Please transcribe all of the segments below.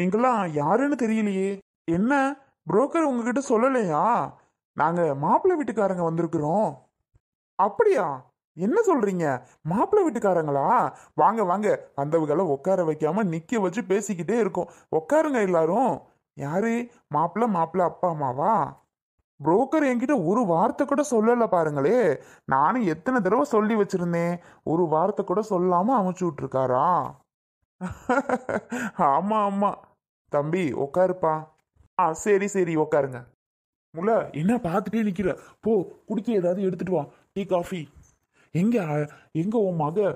நீங்களாம் யாருன்னு தெரியலையே என்ன புரோக்கர் உங்ககிட்ட சொல்லலையா நாங்க மாப்பிள்ளை வீட்டுக்காரங்க வந்திருக்கிறோம் அப்படியா என்ன சொல்றீங்க மாப்பிள்ளை வீட்டுக்காரங்களா வாங்க வாங்க வந்தவங்களை உட்கார வைக்காம நிக்க வச்சு பேசிக்கிட்டே இருக்கோம் உட்காருங்க எல்லாரும் யாரு மாப்பிள்ள மாப்பிள்ள அப்பா அம்மாவா புரோக்கர் என்கிட்ட ஒரு வார்த்தை கூட சொல்லலை பாருங்களே நானும் எத்தனை தடவை சொல்லி வச்சிருந்தேன் ஒரு வார்த்தை கூட சொல்லாம அமுச்சு விட்டுருக்காரா ஆமாம் ஆமாம் தம்பி உக்காருப்பா ஆ சரி சரி உக்காருங்க முல்ல என்ன பார்த்துட்டே நிற்கிற போ குடிக்க ஏதாவது எடுத்துட்டு வா டீ காஃபி எங்க எங்க உன் மக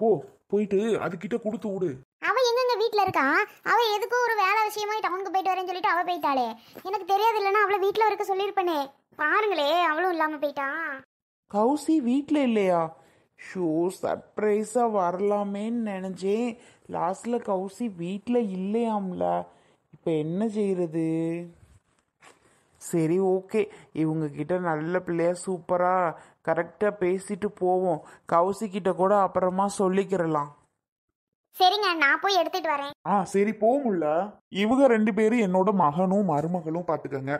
போ போயிட்டு அதுக்கிட்ட கொடுத்து விடு அவ எங்கங்க வீட்ல இருக்கா அவ எதுக்கும் ஒரு வேலை விஷயமா டவுனுக்கு போயிட்டு வரேன்னு சொல்லிட்டு அவ போயிட்டாளே எனக்கு தெரியாது இல்லைன்னா அவளை வீட்ல இருக்க சொல்லியிருப்பேனே பாருங்களே அவளும் இல்லாம போயிட்டா கௌசி வீட்ல இல்லையா ஷோ சர்ப்ரைஸா வரலாமேன்னு நினைச்சேன் லாஸ்டில் கௌசி வீட்டில் இல்லையாம்ல இப்போ என்ன செய்கிறது சரி ஓகே இவங்கக்கிட்ட நல்ல பிள்ளையா சூப்பராக கரெக்டாக பேசிட்டு போவோம் கிட்ட கூட அப்புறமா சொல்லிக்கிறலாம் சரிங்க நான் போய் எடுத்துட்டு வரேன் ஆ சரி போகும்ல இவங்க ரெண்டு பேரும் என்னோட மகனும் மருமகளும் பாத்துக்கங்க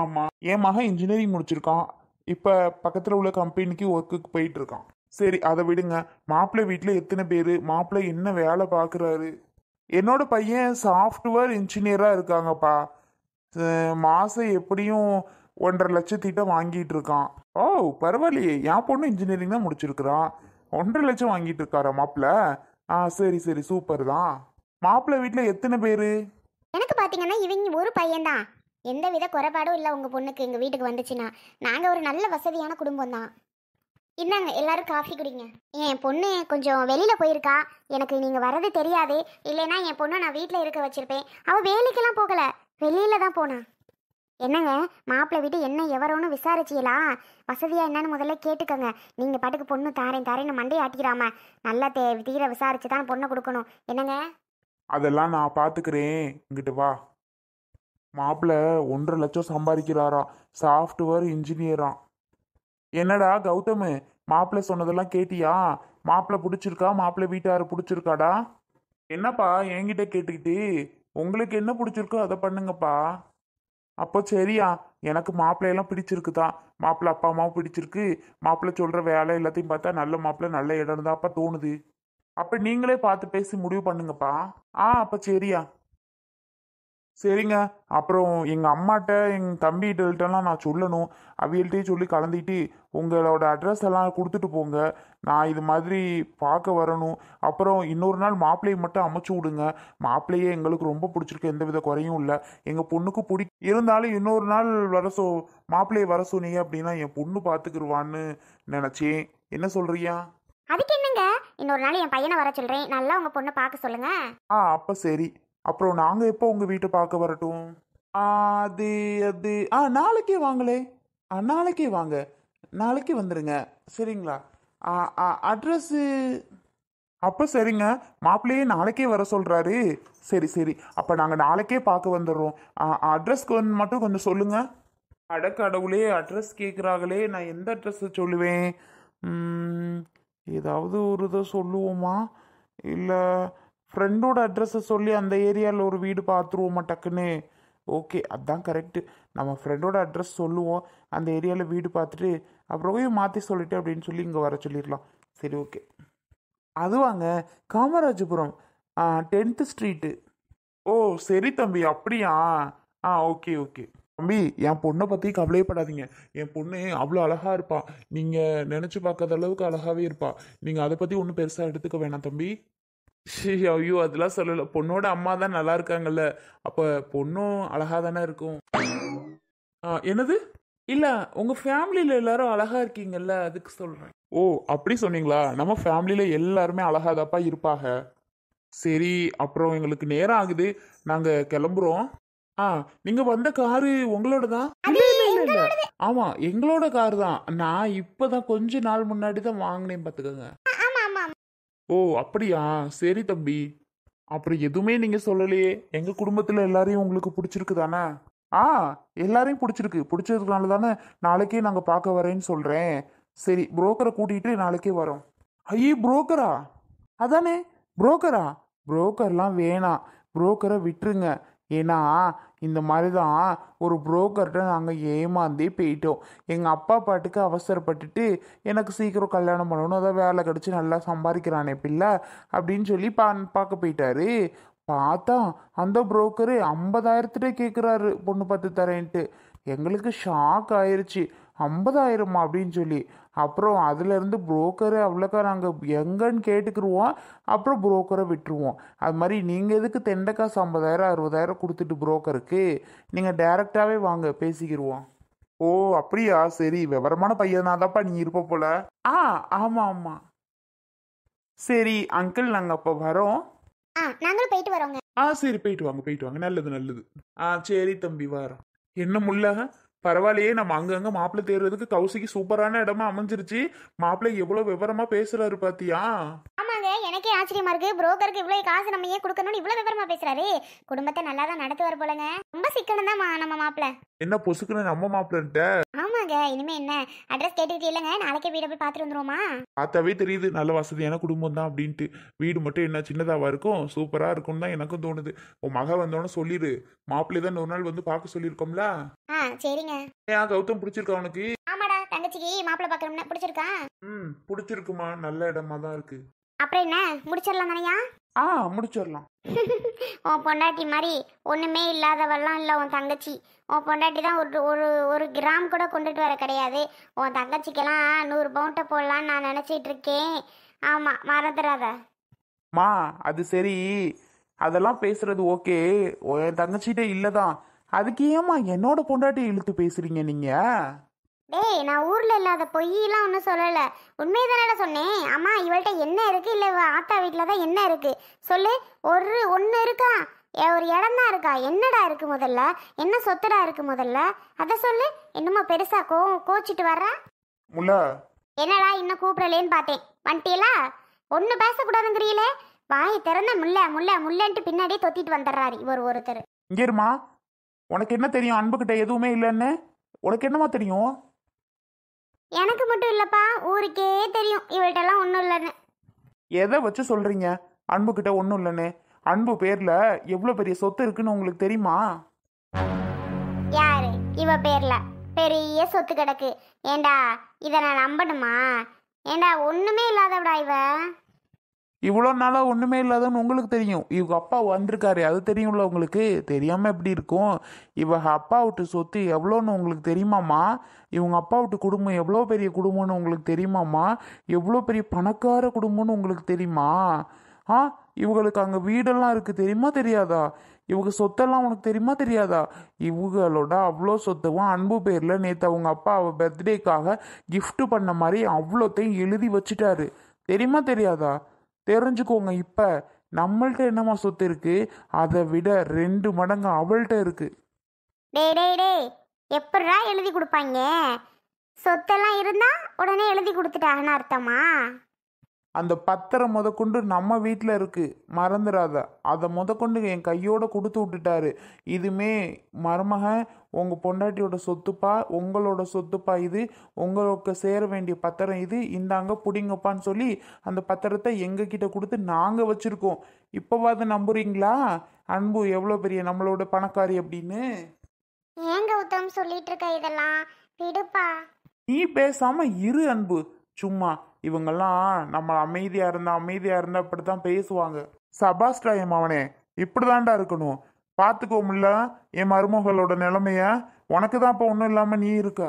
ஆமாம் என் மகன் இன்ஜினியரிங் முடிச்சிருக்கான் இப்போ பக்கத்தில் உள்ள கம்பெனிக்கு ஒர்க்குக்கு போயிட்டு இருக்கான் சரி அதை விடுங்க மாப்பிள்ளை வீட்டில் எத்தனை பேர் மாப்பிள்ளை என்ன வேலை பார்க்குறாரு என்னோட பையன் சாஃப்ட்வேர் இன்ஜினியராக இருக்காங்கப்பா மாதம் எப்படியும் ஒன்றரை லட்சத்திட்ட வாங்கிட்டு இருக்கான் ஓ பரவாயில்லையே என் பொண்ணு இன்ஜினியரிங் தான் முடிச்சிருக்கிறான் ஒன்றரை லட்சம் வாங்கிட்டு இருக்காரா மாப்பிள்ளை ஆ சரி சரி சூப்பர் தான் மாப்பிள்ளை வீட்டில் எத்தனை பேர் எனக்கு பார்த்தீங்கன்னா இவங்க ஒரு பையன்தான் எந்த வித குறைபாடும் இல்லை உங்கள் பொண்ணுக்கு எங்கள் வீட்டுக்கு வந்துச்சுன்னா நாங்கள் ஒரு நல்ல வசதியான குடும்பம் தான் இந்தாங்க எல்லாரும் காஃபி குடிங்க என் பொண்ணு கொஞ்சம் வெளியில் போயிருக்கா எனக்கு நீங்கள் வர்றது தெரியாது இல்லைன்னா என் பொண்ணை நான் வீட்டில் இருக்க வச்சுருப்பேன் அவள் வேலைக்கெல்லாம் போகலை வெளியில் தான் போனான் என்னங்க மாப்பிள்ளை வீட்டு என்ன எவரோன்னு விசாரிச்சியலா வசதியாக என்னன்னு முதல்ல கேட்டுக்கோங்க நீங்கள் பாட்டுக்கு பொண்ணு தாரேன் தாரேன்னு மண்டையை ஆட்டிக்கிறாம நல்லா தே தீர விசாரிச்சு தான் பொண்ணை கொடுக்கணும் என்னங்க அதெல்லாம் நான் பார்த்துக்கிறேன் இங்கிட்டு வா மாப்பிள்ளை ஒன்றரை லட்சம் சம்பாதிக்கிறாராம் சாஃப்ட்வேர் இன்ஜினியரான் என்னடா கௌதமு மாப்பிள்ளை சொன்னதெல்லாம் கேட்டியா மாப்பிள்ளை பிடிச்சிருக்கா மாப்பிள்ளை வீட்டார் பிடிச்சிருக்காடா என்னப்பா என்கிட்ட கேட்டுக்கிட்டு உங்களுக்கு என்ன பிடிச்சிருக்கோ அதை பண்ணுங்கப்பா அப்போ சரியா எனக்கு மாப்பிள்ளையெல்லாம் பிடிச்சிருக்கு தான் மாப்பிள்ளை அப்பா அம்மாவும் பிடிச்சிருக்கு மாப்பிள்ளை சொல்கிற வேலை எல்லாத்தையும் பார்த்தா நல்ல மாப்பிள்ளை நல்ல இடம் தான்ப்பா தோணுது அப்போ நீங்களே பார்த்து பேசி முடிவு பண்ணுங்கப்பா ஆ அப்போ சரியா சரிங்க அப்புறம் எங்கள் அம்மாட்ட எங்கள் தம்பிகிட்டலாம் நான் சொல்லணும் அவியல்கிட்டையும் சொல்லி கலந்துட்டு உங்களோட அட்ரஸ் எல்லாம் கொடுத்துட்டு போங்க நான் இது மாதிரி பார்க்க வரணும் அப்புறம் இன்னொரு நாள் மாப்பிள்ளையை மட்டும் அமைச்சு விடுங்க மாப்பிள்ளையே எங்களுக்கு ரொம்ப பிடிச்சிருக்கு எந்த வித குறையும் இல்லை எங்கள் பொண்ணுக்கு பிடி இருந்தாலும் இன்னொரு நாள் வர சொ மாப்பிள்ளையை வர சொன்னீங்க அப்படின்னா என் பொண்ணு பார்த்துக்கிடுவான்னு நினச்சேன் என்ன சொல்கிறியா அதுக்கு என்னங்க இன்னொரு நாள் என் பையனை வர சொல்கிறேன் நல்லா உங்கள் பொண்ணை பார்க்க சொல்லுங்கள் ஆ அப்போ சரி அப்புறம் நாங்கள் எப்போ உங்கள் வீட்டை பார்க்க வரட்டும் அது அது ஆ நாளைக்கே வாங்களே ஆ நாளைக்கே வாங்க நாளைக்கு வந்துடுங்க சரிங்களா அட்ரஸ்ஸு அப்போ சரிங்க மாப்பிள்ளையே நாளைக்கே வர சொல்கிறாரு சரி சரி அப்போ நாங்கள் நாளைக்கே பார்க்க வந்துடுறோம் அட்ரஸ்க்கு மட்டும் கொஞ்சம் சொல்லுங்கள் அடக்கடவுளே அட்ரஸ் கேட்குறாங்களே நான் எந்த அட்ரஸை சொல்லுவேன் ஏதாவது ஒரு இதை சொல்லுவோமா இல்லை ஃப்ரெண்டோட அட்ரஸை சொல்லி அந்த ஏரியாவில் ஒரு வீடு பார்த்துருவோமா டக்குன்னு ஓகே அதுதான் கரெக்டு நம்ம ஃப்ரெண்டோட அட்ரஸ் சொல்லுவோம் அந்த ஏரியாவில் வீடு பார்த்துட்டு அப்புறம் மாற்றி சொல்லிட்டு அப்படின்னு சொல்லி இங்கே வர சொல்லிடலாம் சரி ஓகே அது வாங்க காமராஜபுரம் டென்த்து ஸ்ட்ரீட்டு ஓ சரி தம்பி அப்படியா ஆ ஓகே ஓகே தம்பி என் பொண்ணை பற்றி கவலையப்படாதீங்க என் பொண்ணு அவ்வளோ அழகாக இருப்பாள் நீங்கள் நினச்சி பார்க்காத அளவுக்கு அழகாகவே இருப்பாள் நீங்கள் அதை பற்றி ஒன்றும் பெருசாக எடுத்துக்க வேணாம் தம்பி ஐயோ அதெல்லாம் சொல்லலை பொண்ணோட அம்மா தான் நல்லா இருக்காங்கல்ல அப்போ பொண்ணும் அழகாக தானே இருக்கும் என்னது இல்லை உங்கள் ஃபேமிலியில் எல்லாரும் அழகாக இருக்கீங்கல்ல அதுக்கு சொல்கிறேன் ஓ அப்படி சொன்னீங்களா நம்ம ஃபேமிலியில் எல்லாருமே அழகாதாப்பா இருப்பாங்க சரி அப்புறம் எங்களுக்கு நேரம் ஆகுது நாங்கள் கிளம்புறோம் ஆ நீங்கள் வந்த காரு உங்களோட தான் இல்லை இல்லை இல்லை ஆமாம் எங்களோட கார் தான் நான் இப்போ தான் கொஞ்ச நாள் முன்னாடி தான் வாங்கினேன் பார்த்துக்கோங்க ஓ அப்படியா சரி தம்பி அப்புறம் எதுவுமே நீங்கள் சொல்லலையே எங்கள் குடும்பத்தில் எல்லாரையும் உங்களுக்கு பிடிச்சிருக்கு தானே ஆ எல்லாரையும் பிடிச்சிருக்கு பிடிச்சதுனால தானே நாளைக்கே நாங்கள் பார்க்க வரேன்னு சொல்கிறேன் சரி புரோக்கரை கூட்டிகிட்டு நாளைக்கே வரோம் ஐயே புரோக்கரா அதானே புரோக்கரா புரோக்கர்லாம் வேணாம் புரோக்கரை விட்டுருங்க ஏன்னா இந்த மாதிரி தான் ஒரு புரோக்கர்கிட்ட நாங்கள் ஏமாந்தே போயிட்டோம் எங்கள் அப்பா பாட்டுக்கு அவசரப்பட்டுட்டு எனக்கு சீக்கிரம் கல்யாணம் பண்ணணும் அதான் வேலை கிடச்சி நல்லா சம்பாதிக்கிறானே பிள்ளை அப்படின்னு சொல்லி பா பார்க்க போயிட்டாரு பார்த்தா அந்த புரோக்கரு ஐம்பதாயிரத்துட்டே கேட்குறாரு பொண்ணு பார்த்து தரேன்ட்டு எங்களுக்கு ஷாக் ஆயிடுச்சு ஐம்பதாயிரம் அப்படின்னு சொல்லி அப்புறம் அதுலேருந்து புரோக்கரு அவ்வளோக்கா நாங்கள் எங்கன்னு கேட்டுக்கிருவோம் அப்புறம் புரோக்கரை விட்டுருவோம் அது மாதிரி நீங்கள் எதுக்கு தெண்டக்காசு ஐம்பதாயிரம் அறுபதாயிரம் கொடுத்துட்டு புரோக்கருக்கு நீங்கள் டைரெக்டாகவே வாங்க பேசிக்கிடுவோம் ஓ அப்படியா சரி விவரமான பையனா தான்ப்பா நீ இருப்ப போல ஆ ஆமாம் ஆமாம் சரி அங்கிள் நாங்கள் அப்போ வரோம் ஆ நாங்களும் போயிட்டு வரோங்க ஆ சரி போயிட்டு வாங்க போயிட்டு வாங்க நல்லது நல்லது ஆ சரி தம்பி வரோம் என்ன முல்லை பரவாயில்லையே நம்ம அங்கங்க மாப்பிள்ளை தேர்றதுக்கு கௌசிக்கு சூப்பரான இடமா அமைஞ்சிருச்சு மாப்பிள்ளை எவ்வளவு விவரமா பேசுறாரு பாத்தியா ஆமாங்க எனக்கே ஆச்சரியமா இருக்கு புரோக்கருக்கு இவ்வளவு காசு நம்ம ஏன் கொடுக்கணும்னு இவ்வளவு விவரமா பேசுறாரு குடும்பத்தை நல்லா தான் நடத்துவார் போலங்க ரொம்ப சிக்கனம் தான் நம்ம மாப்பிள்ளை என்ன பொசுக்குன்னு நம்ம மாப்பிள்ளன்ட்ட வாங்க இனிமே என்ன அட்ரஸ் கேட்டுக்கிட்டே இல்லைங்க நாளைக்கே வீடை போய் பார்த்துட்டு வந்துருவோமா பார்த்தாவே தெரியுது நல்ல வசதியான குடும்பம் தான் அப்படின்ட்டு வீடு மட்டும் என்ன சின்னதாவா இருக்கும் சூப்பரா இருக்கும்னு தான் எனக்கும் தோணுது உன் மக வந்தோடனே சொல்லிடு மாப்பிள்ளை தான் ஒரு நாள் வந்து பார்க்க சொல்லியிருக்கோம்ல ஆஹ் சரிங்க ஏன் கௌதம் பிடிச்சிருக்கா உனக்கு ஆமாடா தங்கச்சிக்கு மாப்பிள்ளை பார்க்கணும்னா பிடிச்சிருக்கா ம் பிடிச்சிருக்குமா நல்ல இடமா தான் இருக்கு அப்புறம் என்ன முடிச்சிடலாம் தானையா ஆ முடிச்சிடலாம் உன் பொண்டாட்டி மாதிரி ஒன்றுமே இல்லாதவெல்லாம் இல்லை உன் தங்கச்சி உன் பொண்டாட்டி தான் ஒரு ஒரு ஒரு கிராம் கூட கொண்டுட்டு வர கிடையாது உன் தங்கச்சிக்கெல்லாம் நூறு பவுண்டை போடலான்னு நான் நினச்சிட்டு இருக்கேன் ஆமாம் மறந்துடாத மா அது சரி அதெல்லாம் பேசுறது ஓகே என் தங்கச்சிகிட்ட இல்லை தான் அதுக்கு ஏமா என்னோட பொண்டாட்டி இழுத்து பேசுறீங்க நீங்கள் டேய் நான் ஊரில் இல்லாத பொய்யெல்லாம் ஒன்றும் சொல்லலை உண்மைதானடா சொன்னேன் அம்மா இவள்கிட்ட என்ன இருக்குது இல்லை ஆத்தா வீட்டில் தான் என்ன இருக்குது சொல்லு ஒரு ஒன்று இருக்கா ஒரு இடம் தான் இருக்கா என்னடா இருக்குது முதல்ல என்ன சொத்துடா இருக்குது முதல்ல அதை சொல்லு என்னமோ பெருசாக கோ கோச்சிட்டு வர்ற முல்லா என்னடா இன்னும் கூப்பிடலேன்னு பார்த்தேன் வந்துட்டீங்களா ஒன்று பேசக்கூடாதுங்கிறீங்களே வாய் திறந்த முல்லை முல்லை முல்லைன்ட்டு பின்னாடியே தொத்திட்டு வந்துடுறாரு இவர் ஒருத்தர் இங்கேருமா உனக்கு என்ன தெரியும் அன்புக்கிட்ட எதுவுமே இல்லைன்னு உனக்கு என்னமா தெரியும் எனக்கு மட்டும் இல்லைப்பா ஊருக்கே தெரியும் இவள்கிட்டலாம் ஒன்றும் இல்லைன்னு எதை வச்சு சொல்கிறீங்க கிட்ட ஒன்றும் இல்லைன்னு அன்பு பேரில் எவ்வளோ பெரிய சொத்து இருக்குன்னு உங்களுக்கு தெரியுமா யாரு இவ பேர்ல பெரிய சொத்து கிடக்கு ஏண்டா இதை நான் நம்பணுமா ஏண்டா ஒன்றுமே இல்லாதவடா இவ இவ்வளோ நாளாக ஒன்றுமே இல்லாதன்னு உங்களுக்கு தெரியும் இவங்க அப்பா வந்திருக்காரு அது தெரியும்ல உங்களுக்கு தெரியாமல் எப்படி இருக்கும் இவங்க அப்பா விட்டு சொத்து எவ்வளோன்னு உங்களுக்கு தெரியுமாம்மா இவங்க அப்பா விட்டு குடும்பம் எவ்வளோ பெரிய குடும்பம்னு உங்களுக்கு தெரியுமாம்மா எவ்வளோ பெரிய பணக்கார குடும்பம்னு உங்களுக்கு தெரியுமா ஆ இவங்களுக்கு அங்கே வீடெல்லாம் இருக்குது தெரியுமா தெரியாதா இவங்க சொத்தெல்லாம் உனக்கு தெரியுமா தெரியாதா இவங்களோட அவ்வளோ சொத்தவும் அன்பு பேரில் நேற்று அவங்க அப்பா அவள் பர்த்டேக்காக கிஃப்ட் பண்ண மாதிரி அவ்வளோத்தையும் எழுதி வச்சுட்டாரு தெரியுமா தெரியாதா தெரிஞ்சுக்கோங்க இப்போ நம்மள்கிட்ட என்னமா சொத்து இருக்கு அதை விட ரெண்டு மடங்கு அவள்கிட்ட இருக்கு டே டேய் டேய் எப்படா எழுதி கொடுப்பாங்க சொத்தெல்லாம் இருந்தா உடனே எழுதி கொடுத்துட்டாங்கன்னு அர்த்தமா அந்த பத்திரம் முதற்கொண்டு நம்ம வீட்டில் இருக்குது மறந்துடாத அதை முதற்கொண்டு என் கையோடு கொடுத்து விட்டுட்டாரு இதுமே மருமக உங்கள் பொண்டாட்டியோட சொத்துப்பா உங்களோட சொத்துப்பா இது உங்களுக்கு சேர வேண்டிய பத்திரம் இது இந்தாங்க பிடிங்கப்பான்னு சொல்லி அந்த பத்திரத்தை எங்ககிட்ட கொடுத்து நாங்கள் வச்சுருக்கோம் இப்போவாது நம்புறீங்களா அன்பு எவ்வளோ பெரிய நம்மளோட பணக்காரி அப்படின்னு ஏங்க உத்தம் சொல்லிட்டு இருக்க இதெல்லாம் விடுப்பா நீ பேசாம இரு அன்பு சும்மா இவங்கெல்லாம் நம்ம அமைதியாக இருந்தால் அமைதியாக இருந்தால் அப்படி தான் பேசுவாங்க சபாஸ்டா என் மவனே இப்படிதான்டா இருக்கணும் பார்த்துக்கோமில்ல என் மருமகளோட நிலைமைய உனக்கு தான் இப்போ ஒன்றும் இல்லாமல் நீ இருக்க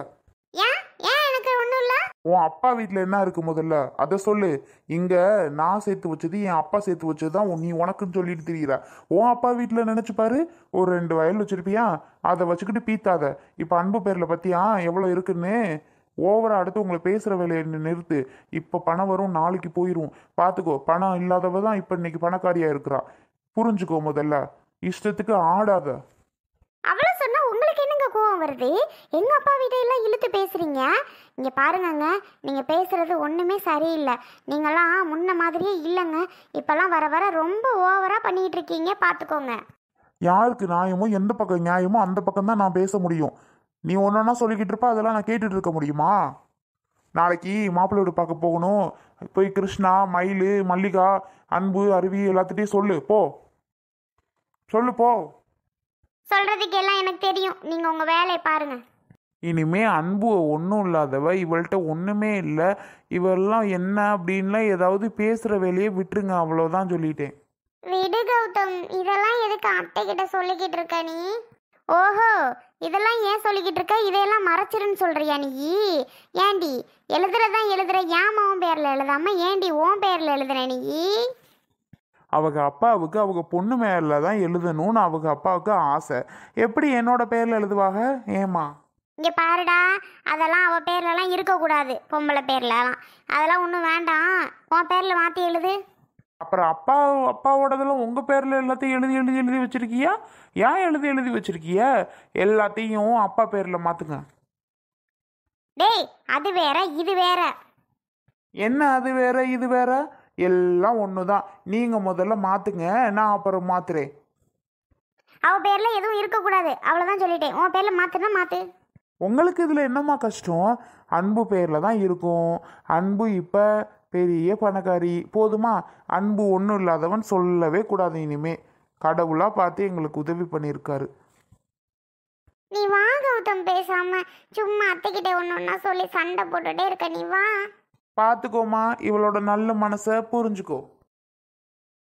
உன் அப்பா வீட்டில் என்ன இருக்கு முதல்ல அதை சொல்லு இங்கே நான் சேர்த்து வச்சது என் அப்பா சேர்த்து வச்சது தான் நீ உனக்குன்னு சொல்லிட்டு தெரியுற உன் அப்பா வீட்டில் நினச்சிப்பாரு ஒரு ரெண்டு வயல் வச்சிருப்பியா அதை வச்சுக்கிட்டு பீத்தாத இப்போ அன்பு பேரில் பற்றியா எவ்வளோ இருக்குன்னு ஓவராக அடுத்து உங்களை பேசுகிற வேலையை நிறுத்து இப்போ பணம் வரும் நாளைக்கு போயிடும் பார்த்துக்கோ பணம் இல்லாதவ தான் இப்போ இன்னைக்கு பணக்காரியாக இருக்கிறா புரிஞ்சுக்கோ முதல்ல இஷ்டத்துக்கு ஆடாத அவ்வளோ சொன்னால் உங்களுக்கு என்னங்க கோவம் வருது எங்கள் அப்பா வீட்டையெல்லாம் இழுத்து பேசுகிறீங்க இங்க பாருங்கங்க நீங்கள் பேசுகிறது ஒன்றுமே சரியில்லை நீங்களாம் முன்ன மாதிரியே இல்லைங்க இப்போல்லாம் வர வர ரொம்ப ஓவராக பண்ணிட்டு இருக்கீங்க பார்த்துக்கோங்க யாருக்கு நியாயமோ எந்த பக்கம் நியாயமோ அந்த பக்கம் தான் நான் பேச முடியும் நீ ஒன்றா சொல்லிக்கிட்டு இருப்ப அதெல்லாம் நான் கேட்டுட்டு இருக்க முடியுமா நாளைக்கு மாப்பிள்ளை வீடு பார்க்க போகணும் போய் கிருஷ்ணா மயில் மல்லிகா அன்பு அருவி எல்லாத்துட்டையும் சொல்லு போ சொல்லு போ சொல்றதுக்கு எல்லாம் எனக்கு தெரியும் நீங்க உங்க வேலையை பாருங்க இனிமே அன்பு ஒன்றும் இல்லாதவ இவள்கிட்ட ஒன்றுமே இல்லை இவெல்லாம் என்ன அப்படின்லாம் ஏதாவது பேசுகிற வேலையை விட்டுருங்க அவ்வளோதான் சொல்லிட்டேன் விடு கௌதம் இதெல்லாம் எதுக்கு அத்தை கிட்ட சொல்லிக்கிட்டு இருக்க நீ ஓஹோ இதெல்லாம் ஏன் சொல்லிக்கிட்டு இருக்க இதையெல்லாம் மறைச்சிருன்னு சொல்கிறியா நீ ஏண்டி எழுதுறதான் எழுதுற ஏன் உன் பேரில் எழுதாம ஏண்டி உன் பேரில் எழுதுற நீ அவங்க அப்பாவுக்கு அவங்க பொண்ணு மேல தான் எழுதணும்னு அவங்க அப்பாவுக்கு ஆசை எப்படி என்னோட பேரில் எழுதுவாக ஏமா இங்கே பாருடா அதெல்லாம் அவள் பேர்லலாம் இருக்கக்கூடாது பொம்பளை பேர்லலாம் அதெல்லாம் ஒன்றும் வேண்டாம் உன் பேரில் மாற்றி எழுது அப்புறம் அப்பா அப்பாவோடதெல்லாம் உங்கள் பேரில் எல்லாத்தையும் எழுதி எழுதி எழுதி வச்சுருக்கியா ஏன் எழுதி எழுதி வச்சுருக்கிய எல்லாத்தையும் அப்பா பேரில் மாற்றுங்க டேய் அது வேற இது வேற என்ன அது வேற இது வேற எல்லாம் ஒன்று தான் நீங்கள் முதல்ல மாற்றுங்க நான் அப்புறம் மாற்றுறேன் அவ பேரில் எதுவும் இருக்கக்கூடாது அவ்வளோதான் சொல்லிட்டேன் உன் பேரில் மாற்றுனா மாற்று உங்களுக்கு இதில் என்னம்மா கஷ்டம் அன்பு பேரில் தான் இருக்கும் அன்பு இப்போ பெரிய பணக்காரி போதுமா அன்பு ஒன்றும் இல்லாதவன் சொல்லவே கூடாது இனிமே கடவுளாக பார்த்து எங்களுக்கு உதவி பண்ணியிருக்காரு நீ வா கௌதம் பேசாம சும்மா அத்தைக்கிட்ட ஒன்று சொல்லி சண்டை போட்டுட்டே இருக்க நீ வா பார்த்துக்கோமா இவளோட நல்ல மனசை புரிஞ்சுக்கோ